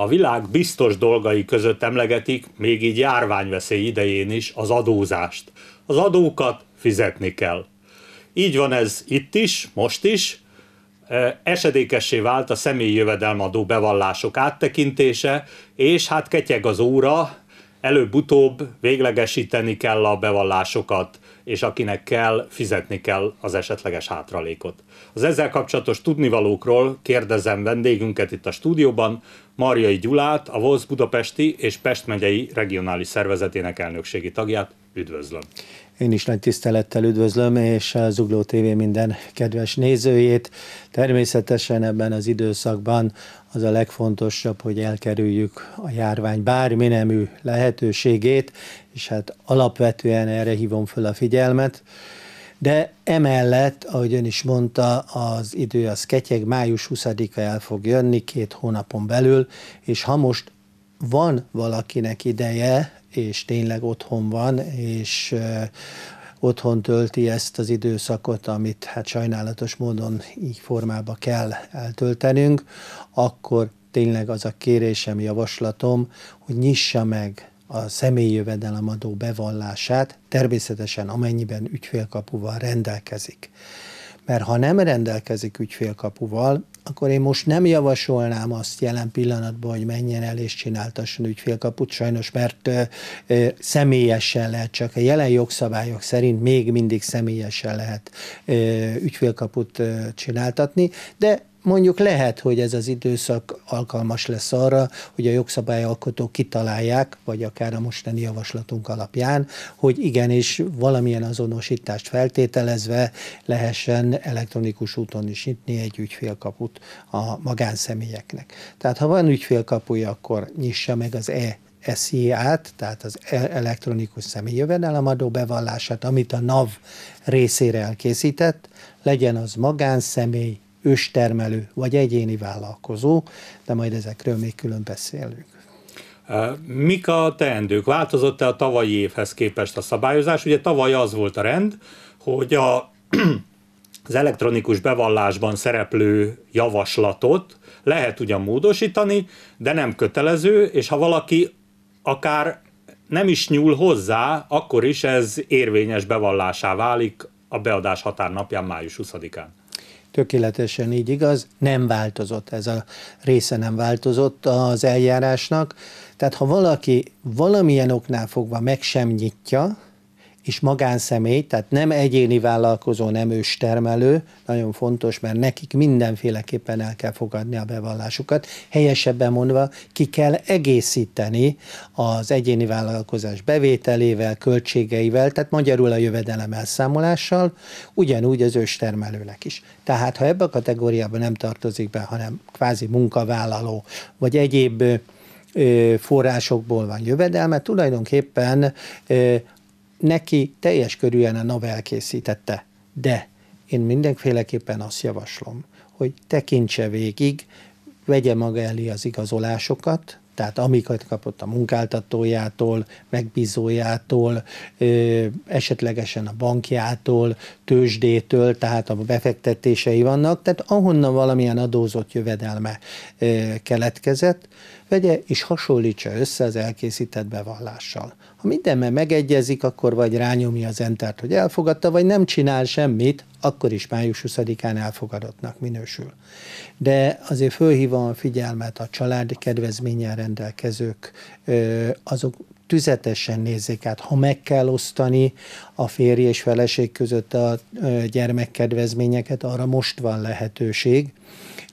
A világ biztos dolgai között emlegetik, még így járványveszély idején is, az adózást. Az adókat fizetni kell. Így van ez itt is, most is. Esedékessé vált a személyi jövedelmadó bevallások áttekintése, és hát ketyeg az óra, előbb-utóbb véglegesíteni kell a bevallásokat, és akinek kell, fizetni kell az esetleges hátralékot. Az ezzel kapcsolatos tudnivalókról kérdezem vendégünket itt a stúdióban, Marjai Gyulát, a VOSZ Budapesti és Pest megyei regionális szervezetének elnökségi tagját. Üdvözlöm! Én is nagy tisztelettel üdvözlöm, és a Zugló TV minden kedves nézőjét. Természetesen ebben az időszakban az a legfontosabb, hogy elkerüljük a járvány bármi nemű lehetőségét, és hát alapvetően erre hívom föl a figyelmet. De emellett, ahogy ön is mondta, az idő az ketyeg, május 20-a el fog jönni két hónapon belül, és ha most van valakinek ideje és tényleg otthon van, és otthon tölti ezt az időszakot, amit hát sajnálatos módon így formába kell eltöltenünk, akkor tényleg az a kérésem, javaslatom, hogy nyissa meg a személyi jövedelemadó bevallását, természetesen amennyiben ügyfélkapuval rendelkezik. Mert ha nem rendelkezik ügyfélkapuval, akkor én most nem javasolnám azt jelen pillanatban, hogy menjen el és csináltasson ügyfélkaput, sajnos, mert ö, ö, személyesen lehet, csak a jelen jogszabályok szerint még mindig személyesen lehet ö, ügyfélkaput ö, csináltatni, de mondjuk lehet, hogy ez az időszak alkalmas lesz arra, hogy a jogszabályalkotók kitalálják, vagy akár a mostani javaslatunk alapján, hogy igenis valamilyen azonosítást feltételezve lehessen elektronikus úton is nyitni egy ügyfélkaput a magánszemélyeknek. Tehát ha van ügyfélkapuja, akkor nyissa meg az e SZIA-t, tehát az e- elektronikus személyjövedelemadó bevallását, amit a NAV részére elkészített, legyen az magánszemély, őstermelő vagy egyéni vállalkozó, de majd ezekről még külön beszélünk. Mik a teendők? Változott-e a tavalyi évhez képest a szabályozás? Ugye tavaly az volt a rend, hogy a, az elektronikus bevallásban szereplő javaslatot lehet ugyan módosítani, de nem kötelező, és ha valaki akár nem is nyúl hozzá, akkor is ez érvényes bevallásá válik a beadás határnapján, május 20-án tökéletesen így igaz, nem változott, ez a része nem változott az eljárásnak. Tehát ha valaki valamilyen oknál fogva meg sem nyitja, és magánszemély, tehát nem egyéni vállalkozó, nem termelő, nagyon fontos, mert nekik mindenféleképpen el kell fogadni a bevallásukat. Helyesebben mondva, ki kell egészíteni az egyéni vállalkozás bevételével, költségeivel, tehát magyarul a jövedelem elszámolással, ugyanúgy az termelőnek is. Tehát ha ebbe a kategóriába nem tartozik be, hanem kvázi munkavállaló, vagy egyéb forrásokból van jövedelme, tulajdonképpen neki teljes körűen a NAV elkészítette, de én mindenféleképpen azt javaslom, hogy tekintse végig, vegye maga elé az igazolásokat, tehát amiket kapott a munkáltatójától, megbízójától, esetlegesen a bankjától, tőzsdétől, tehát a befektetései vannak, tehát ahonnan valamilyen adózott jövedelme keletkezett, vegye és hasonlítsa össze az elkészített bevallással. Ha mindenben megegyezik, akkor vagy rányomja az entert, hogy elfogadta, vagy nem csinál semmit, akkor is május 20-án elfogadottnak minősül. De azért fölhívom a figyelmet a családi kedvezménnyel rendelkezők, azok tüzetesen nézzék át, ha meg kell osztani a férj és feleség között a gyermekkedvezményeket, arra most van lehetőség,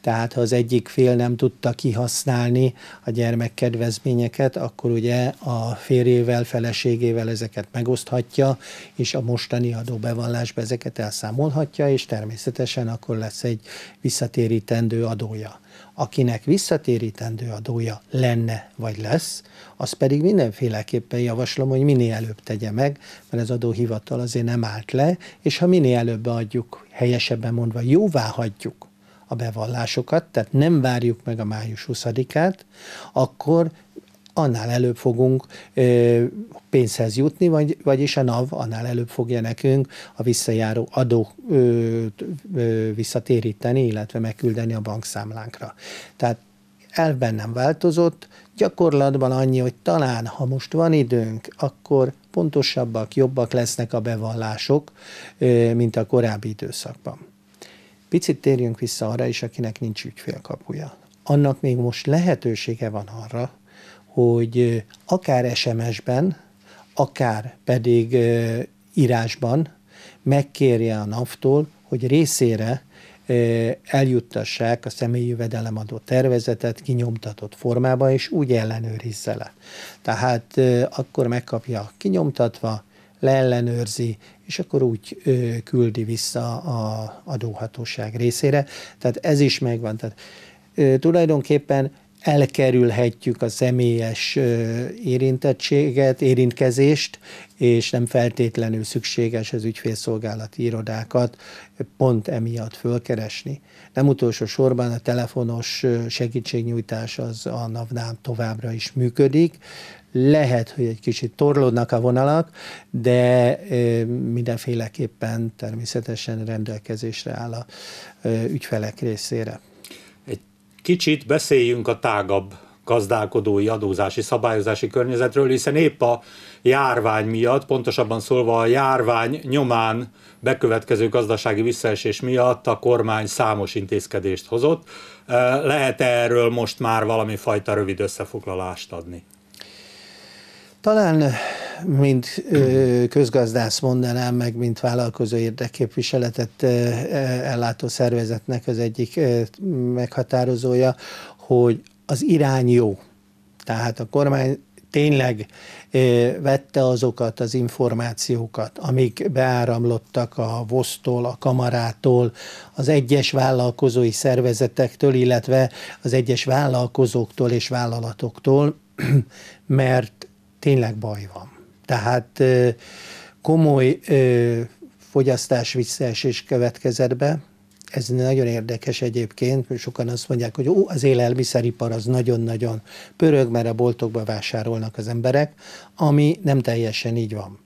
tehát ha az egyik fél nem tudta kihasználni a gyermek kedvezményeket, akkor ugye a férjével, feleségével ezeket megoszthatja, és a mostani adóbevallásba ezeket elszámolhatja, és természetesen akkor lesz egy visszatérítendő adója akinek visszatérítendő adója lenne vagy lesz, az pedig mindenféleképpen javaslom, hogy minél előbb tegye meg, mert az adóhivatal azért nem állt le, és ha minél előbb adjuk, helyesebben mondva jóvá hagyjuk bevallásokat, tehát nem várjuk meg a május 20-át, akkor annál előbb fogunk ö, pénzhez jutni, vagy, vagyis a NAV annál előbb fogja nekünk a visszajáró adó ö, ö, visszatéríteni, illetve megküldeni a bankszámlánkra. Tehát elben nem változott, gyakorlatban annyi, hogy talán, ha most van időnk, akkor pontosabbak, jobbak lesznek a bevallások, mint a korábbi időszakban. Picit térjünk vissza arra is, akinek nincs ügyfélkapuja. Annak még most lehetősége van arra, hogy akár SMS-ben, akár pedig írásban megkérje a NAV-tól, hogy részére eljuttassák a személyi jövedelemadó tervezetet kinyomtatott formába, és úgy ellenőrizze le. Tehát akkor megkapja kinyomtatva, leellenőrzi, és akkor úgy küldi vissza a adóhatóság részére. Tehát ez is megvan. Tehát tulajdonképpen elkerülhetjük a személyes érintettséget, érintkezést, és nem feltétlenül szükséges az ügyfélszolgálati irodákat pont emiatt fölkeresni. Nem utolsó sorban a telefonos segítségnyújtás az a nav továbbra is működik, lehet, hogy egy kicsit torlódnak a vonalak, de mindenféleképpen természetesen rendelkezésre áll a ügyfelek részére kicsit beszéljünk a tágabb gazdálkodói adózási szabályozási környezetről, hiszen épp a járvány miatt, pontosabban szólva a járvány nyomán bekövetkező gazdasági visszaesés miatt a kormány számos intézkedést hozott. lehet -e erről most már valami fajta rövid összefoglalást adni? Talán mint közgazdász mondanám, meg mint vállalkozó érdekképviseletet ellátó szervezetnek az egyik meghatározója, hogy az irány jó. Tehát a kormány tényleg vette azokat az információkat, amik beáramlottak a VOSZ-tól, a kamarától, az egyes vállalkozói szervezetektől, illetve az egyes vállalkozóktól és vállalatoktól, mert tényleg baj van. Tehát komoly fogyasztás visszaesés következett be, ez nagyon érdekes egyébként, sokan azt mondják, hogy ó, az élelmiszeripar az nagyon-nagyon pörög, mert a boltokba vásárolnak az emberek, ami nem teljesen így van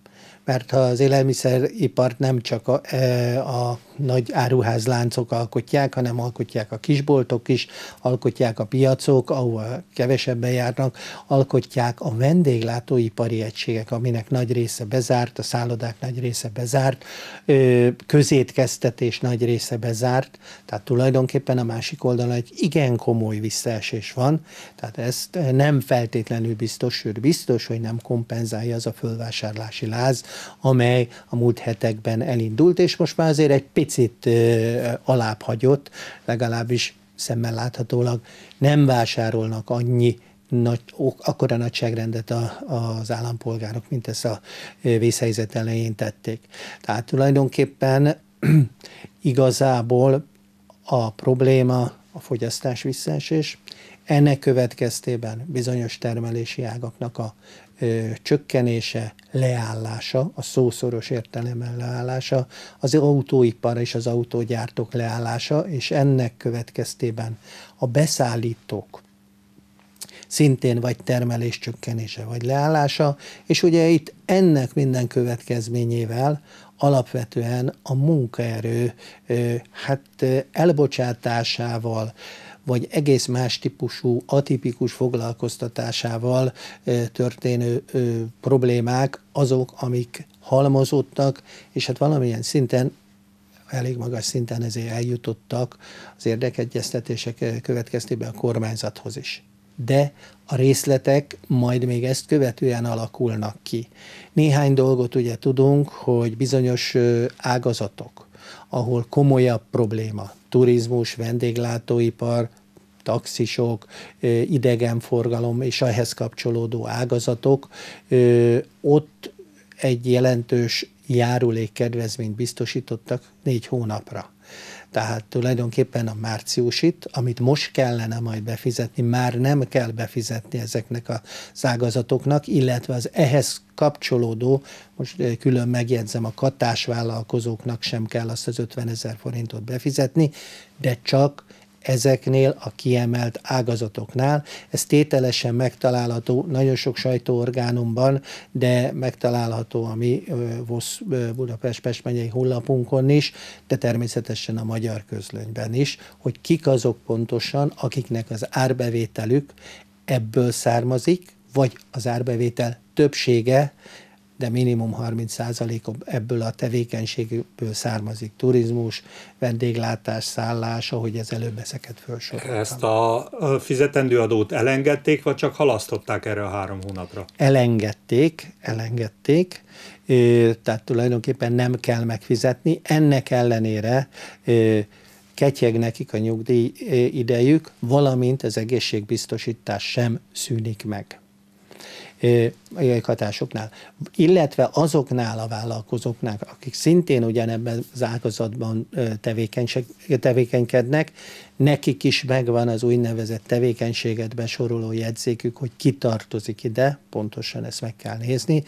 mert ha az élelmiszeripart nem csak a, e, a nagy áruházláncok alkotják, hanem alkotják a kisboltok is, alkotják a piacok, ahol kevesebben járnak, alkotják a vendéglátóipari egységek, aminek nagy része bezárt, a szállodák nagy része bezárt, közétkeztetés nagy része bezárt, tehát tulajdonképpen a másik oldalon egy igen komoly visszaesés van, tehát ezt nem feltétlenül biztos, sőt biztos, hogy nem kompenzálja az a fölvásárlási láz, amely a múlt hetekben elindult, és most már azért egy picit alább hagyott, legalábbis szemmel láthatólag nem vásárolnak annyi nagy, akkora nagyságrendet a, az állampolgárok, mint ezt a vészhelyzet elején tették. Tehát tulajdonképpen igazából a probléma a fogyasztás visszaesés, ennek következtében bizonyos termelési ágaknak a csökkenése, leállása, a szószoros értelemben leállása, az autóipar és az autógyártók leállása, és ennek következtében a beszállítók szintén vagy termelés csökkenése, vagy leállása, és ugye itt ennek minden következményével alapvetően a munkaerő hát elbocsátásával, vagy egész más típusú, atipikus foglalkoztatásával történő problémák azok, amik halmozódtak, és hát valamilyen szinten elég magas szinten ezért eljutottak az érdekegyeztetések következtében a kormányzathoz is. De a részletek majd még ezt követően alakulnak ki. Néhány dolgot ugye tudunk, hogy bizonyos ágazatok, ahol komolyabb probléma, turizmus, vendéglátóipar, taxisok, idegenforgalom és ehhez kapcsolódó ágazatok, ott egy jelentős járulékkedvezményt biztosítottak négy hónapra. Tehát tulajdonképpen a márciusit, amit most kellene majd befizetni, már nem kell befizetni ezeknek a ágazatoknak, illetve az ehhez kapcsolódó, most külön megjegyzem, a katás vállalkozóknak sem kell azt az 50 ezer forintot befizetni, de csak ezeknél a kiemelt ágazatoknál. Ez tételesen megtalálható nagyon sok sajtóorgánumban, de megtalálható a mi VOSZ Budapest Pest megyei is, de természetesen a magyar közlönyben is, hogy kik azok pontosan, akiknek az árbevételük ebből származik, vagy az árbevétel többsége de minimum 30% ebből a tevékenységből származik. Turizmus, vendéglátás, szállás, ahogy ez előbb ezeket felsoroltam. Ezt a fizetendő adót elengedték, vagy csak halasztották erre a három hónapra? Elengedték, elengedték, tehát tulajdonképpen nem kell megfizetni. Ennek ellenére ketyeg nekik a nyugdíj idejük, valamint az egészségbiztosítás sem szűnik meg hatásoknál, illetve azoknál a vállalkozóknál, akik szintén ugyanebben az ágazatban tevékenykednek, nekik is megvan az úgynevezett tevékenységet besoroló jegyzékük, hogy ki tartozik ide, pontosan ezt meg kell nézni.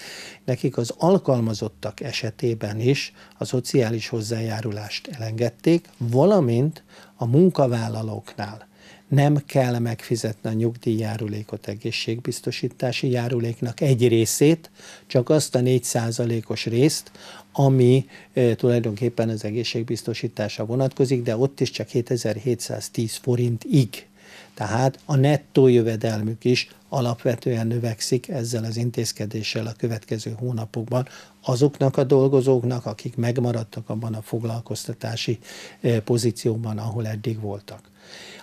Nekik az alkalmazottak esetében is a szociális hozzájárulást elengedték, valamint a munkavállalóknál nem kell megfizetni a nyugdíjjárulékot egészségbiztosítási járuléknak egy részét, csak azt a 4%-os részt, ami e, tulajdonképpen az egészségbiztosításra vonatkozik, de ott is csak 7710 forintig. Tehát a nettó jövedelmük is alapvetően növekszik ezzel az intézkedéssel a következő hónapokban azoknak a dolgozóknak, akik megmaradtak abban a foglalkoztatási pozícióban, ahol eddig voltak.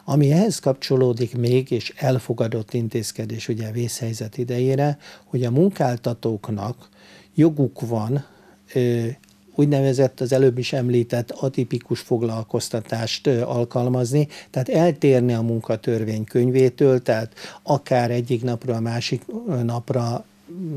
Ami ehhez kapcsolódik még, és elfogadott intézkedés ugye a vészhelyzet idejére, hogy a munkáltatóknak joguk van úgynevezett az előbb is említett atipikus foglalkoztatást alkalmazni, tehát eltérni a munkatörvény könyvétől, tehát akár egyik napra a másik napra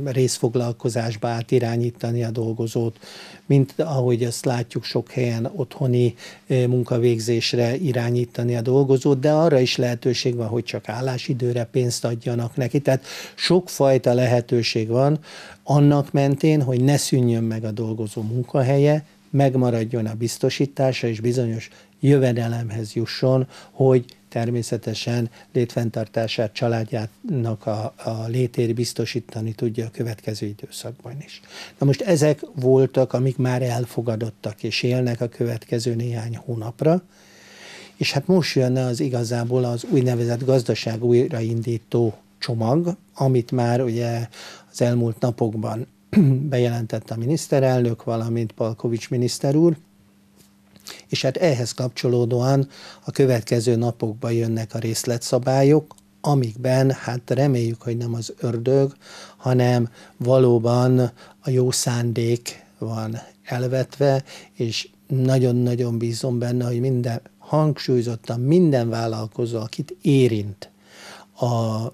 részfoglalkozásba átirányítani a dolgozót, mint ahogy azt látjuk sok helyen otthoni munkavégzésre irányítani a dolgozót, de arra is lehetőség van, hogy csak állásidőre pénzt adjanak neki. Tehát sokfajta lehetőség van annak mentén, hogy ne szűnjön meg a dolgozó munkahelye, megmaradjon a biztosítása, és bizonyos jövedelemhez jusson, hogy természetesen létfenntartását családjának a, a létér biztosítani tudja a következő időszakban is. Na most ezek voltak, amik már elfogadottak és élnek a következő néhány hónapra, és hát most jönne az igazából az úgynevezett gazdaság újraindító csomag, amit már ugye az elmúlt napokban bejelentett a miniszterelnök, valamint Palkovics miniszter úr, és hát ehhez kapcsolódóan a következő napokban jönnek a részletszabályok, amikben hát reméljük, hogy nem az ördög, hanem valóban a jó szándék van elvetve, és nagyon-nagyon bízom benne, hogy minden, hangsúlyozottan minden vállalkozó, akit érint a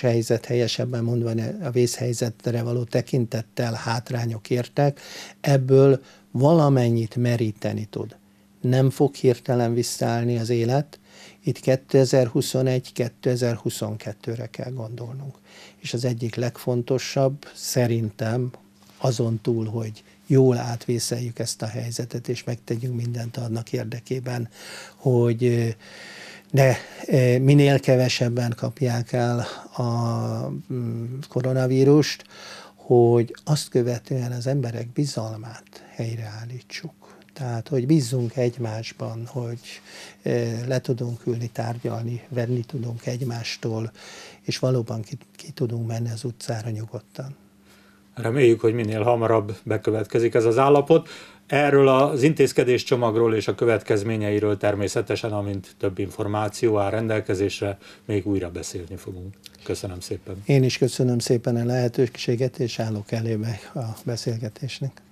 helyzet helyesebben mondva a vészhelyzetre való tekintettel hátrányok értek, ebből valamennyit meríteni tud. Nem fog hirtelen visszaállni az élet, itt 2021-2022-re kell gondolnunk. És az egyik legfontosabb szerintem azon túl, hogy jól átvészeljük ezt a helyzetet, és megtegyünk mindent annak érdekében, hogy de minél kevesebben kapják el a mm, koronavírust, hogy azt követően az emberek bizalmát helyreállítsuk. Tehát, hogy bízzunk egymásban, hogy e, le tudunk ülni, tárgyalni, venni tudunk egymástól, és valóban ki, ki tudunk menni az utcára nyugodtan. Reméljük, hogy minél hamarabb bekövetkezik ez az állapot. Erről az intézkedés csomagról és a következményeiről természetesen, amint több információ áll rendelkezésre, még újra beszélni fogunk. Köszönöm szépen. Én is köszönöm szépen a lehetőséget, és állok elébe a beszélgetésnek.